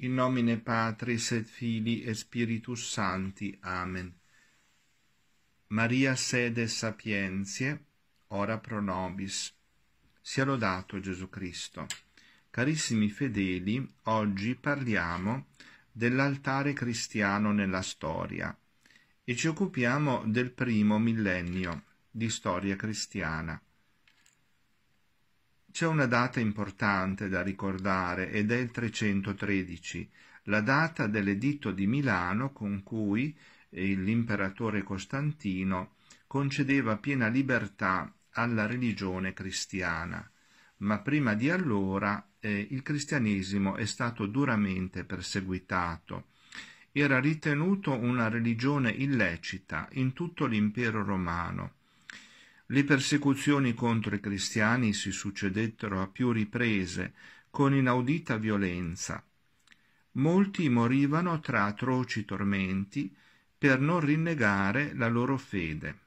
In nomine Patris et Fili e Spiritus Sancti. Amen. Maria sede sapientiae, ora pro nobis. Sia lodato Gesù Cristo. Carissimi fedeli, oggi parliamo dell'altare cristiano nella storia e ci occupiamo del primo millennio di storia cristiana. C'è una data importante da ricordare ed è il 313, la data dell'editto di Milano con cui l'imperatore Costantino concedeva piena libertà alla religione cristiana, ma prima di allora eh, il cristianesimo è stato duramente perseguitato. Era ritenuto una religione illecita in tutto l'impero romano le persecuzioni contro i cristiani si succedettero a più riprese, con inaudita violenza. Molti morivano tra atroci tormenti per non rinnegare la loro fede.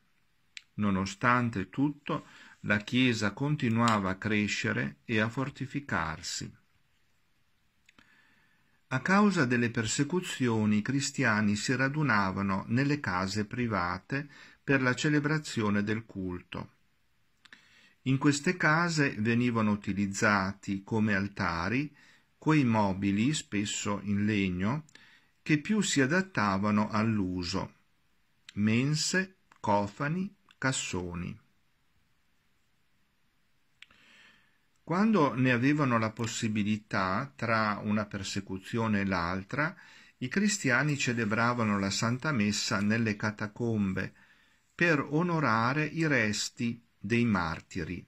Nonostante tutto, la Chiesa continuava a crescere e a fortificarsi. A causa delle persecuzioni i cristiani si radunavano nelle case private per la celebrazione del culto. In queste case venivano utilizzati come altari quei mobili, spesso in legno, che più si adattavano all'uso, mense, cofani, cassoni. Quando ne avevano la possibilità tra una persecuzione e l'altra, i cristiani celebravano la Santa Messa nelle catacombe, per onorare i resti dei martiri.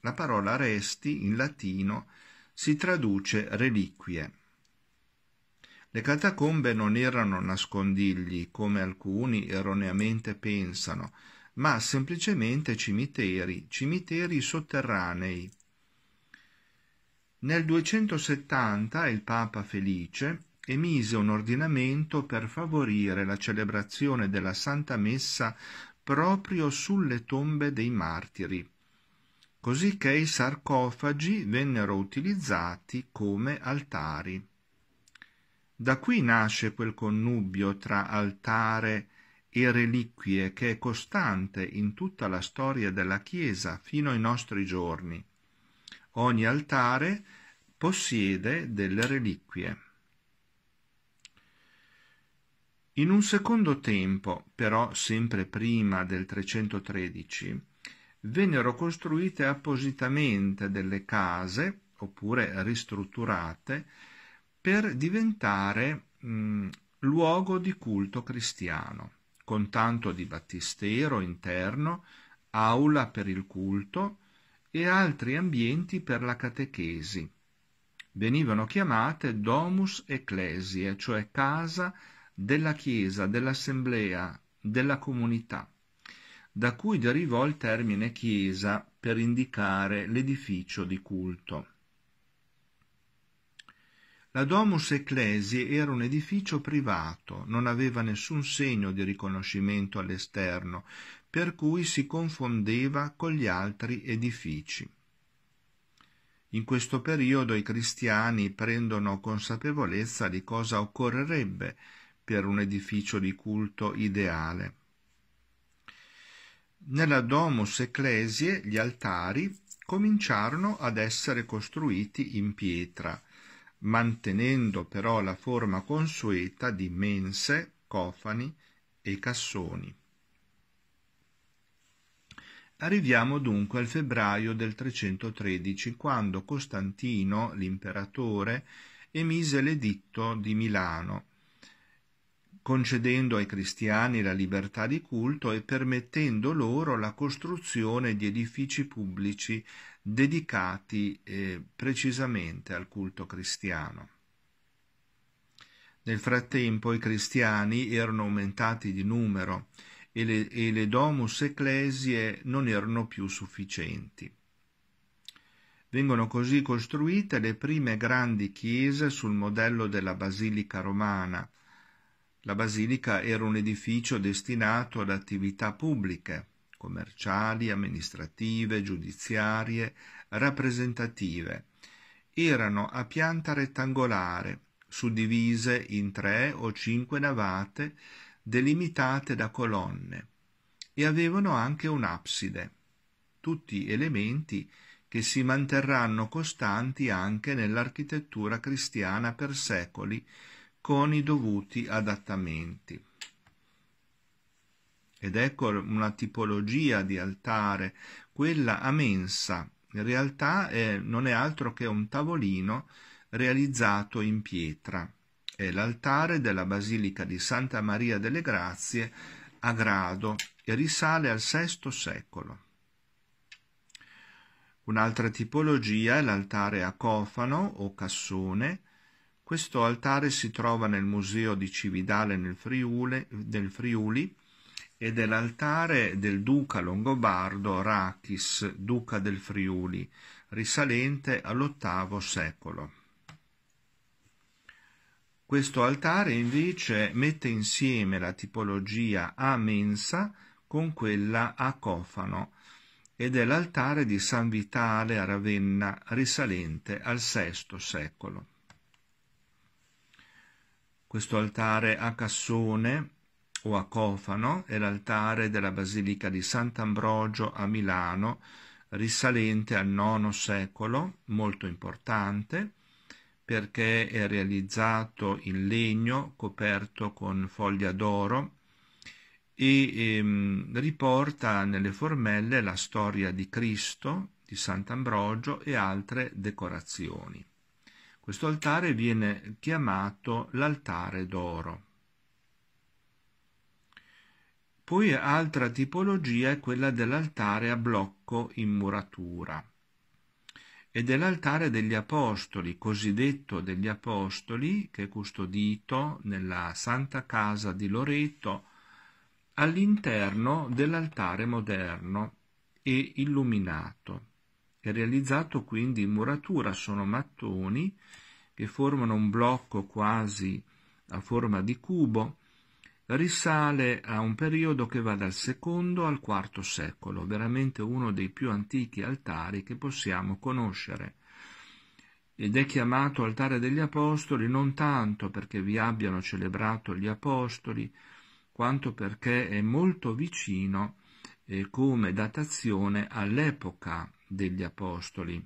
La parola resti in latino si traduce reliquie. Le catacombe non erano nascondigli, come alcuni erroneamente pensano, ma semplicemente cimiteri, cimiteri sotterranei. Nel 270 il Papa Felice emise un ordinamento per favorire la celebrazione della Santa Messa proprio sulle tombe dei martiri, così che i sarcofagi vennero utilizzati come altari. Da qui nasce quel connubio tra altare e reliquie che è costante in tutta la storia della Chiesa fino ai nostri giorni. Ogni altare possiede delle reliquie. In un secondo tempo, però sempre prima del 313, vennero costruite appositamente delle case, oppure ristrutturate, per diventare mh, mm, luogo di culto cristiano, con tanto di battistero interno, aula per il culto e altri ambienti per la catechesi. Venivano chiamate domus ecclesiae, cioè casa della Chiesa, dell'Assemblea, della comunità, da cui derivò il termine Chiesa per indicare l'edificio di culto. La Domus Ecclesiae era un edificio privato, non aveva nessun segno di riconoscimento all'esterno, per cui si confondeva con gli altri edifici. In questo periodo i cristiani prendono consapevolezza di cosa occorrerebbe per un edificio di culto ideale. Nella Domus Ecclesie gli altari cominciarono ad essere costruiti in pietra, mantenendo però la forma consueta di mense, cofani e cassoni. Arriviamo dunque al febbraio del 313, quando Costantino, l'imperatore, emise l'editto di Milano, concedendo ai cristiani la libertà di culto e permettendo loro la costruzione di edifici pubblici dedicati eh, precisamente al culto cristiano. Nel frattempo i cristiani erano aumentati di numero e le, e le domus ecclesie non erano più sufficienti. Vengono così costruite le prime grandi chiese sul modello della basilica romana, la basilica era un edificio destinato ad attività pubbliche, commerciali, amministrative, giudiziarie, rappresentative. Erano a pianta rettangolare, suddivise in tre o cinque navate delimitate da colonne e avevano anche un'abside, tutti elementi che si manterranno costanti anche nell'architettura cristiana per secoli, con i dovuti adattamenti. Ed ecco una tipologia di altare, quella a mensa. In realtà è, non è altro che un tavolino realizzato in pietra. È l'altare della Basilica di Santa Maria delle Grazie a Grado e risale al VI secolo. Un'altra tipologia è l'altare a cofano o cassone, questo altare si trova nel museo di Cividale nel, Friule, nel Friuli ed è l'altare del duca longobardo Rachis, duca del Friuli, risalente all'VIII secolo. Questo altare invece mette insieme la tipologia a mensa con quella a cofano ed è l'altare di San Vitale a Ravenna risalente al VI secolo. Questo altare a cassone o a cofano è l'altare della Basilica di Sant'Ambrogio a Milano, risalente al IX secolo, molto importante, perché è realizzato in legno coperto con foglia d'oro e ehm, riporta nelle formelle la storia di Cristo, di Sant'Ambrogio e altre decorazioni. Questo altare viene chiamato l'altare d'oro. Poi altra tipologia è quella dell'altare a blocco in muratura e dell'altare degli apostoli, cosiddetto degli apostoli, che è custodito nella Santa Casa di Loreto all'interno dell'altare moderno e illuminato. È realizzato quindi in muratura, sono mattoni che formano un blocco quasi a forma di cubo, risale a un periodo che va dal secondo al quarto secolo, veramente uno dei più antichi altari che possiamo conoscere. Ed è chiamato altare degli Apostoli non tanto perché vi abbiano celebrato gli Apostoli, quanto perché è molto vicino eh, come datazione all'epoca degli Apostoli.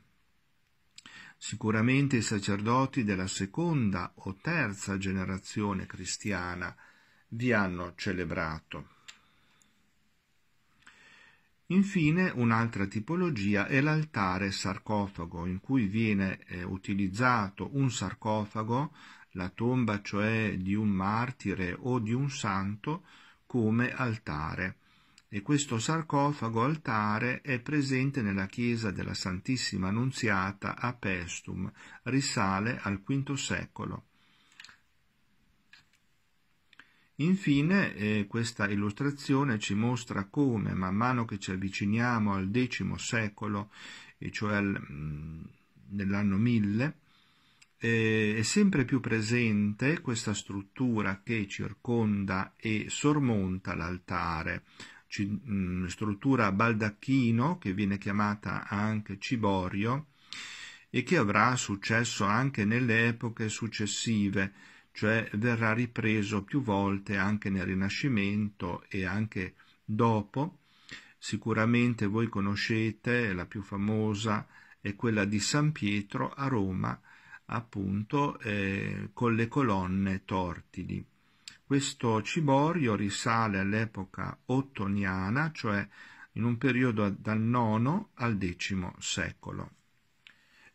Sicuramente i sacerdoti della seconda o terza generazione cristiana vi hanno celebrato. Infine un'altra tipologia è l'altare sarcofago, in cui viene eh, utilizzato un sarcofago, la tomba cioè di un martire o di un santo, come altare e questo sarcofago altare è presente nella chiesa della Santissima Annunziata a Pestum, risale al V secolo. Infine, eh, questa illustrazione ci mostra come, man mano che ci avviciniamo al X secolo, e cioè al, mm, nell'anno 1000, eh, è sempre più presente questa struttura che circonda e sormonta l'altare, Mm, struttura baldacchino che viene chiamata anche ciborio e che avrà successo anche nelle epoche successive, cioè verrà ripreso più volte anche nel Rinascimento e anche dopo. Sicuramente voi conoscete la più famosa è quella di San Pietro a Roma, appunto eh, con le colonne tortili. Questo ciborio risale all'epoca ottoniana, cioè in un periodo dal IX al X secolo.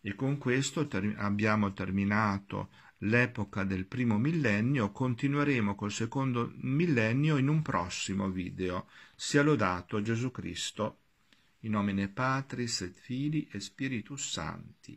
E con questo ter- abbiamo terminato l'epoca del primo millennio, continueremo col secondo millennio in un prossimo video. Sia lodato Gesù Cristo. In nomine Patris et Fili e Spiritus Santi.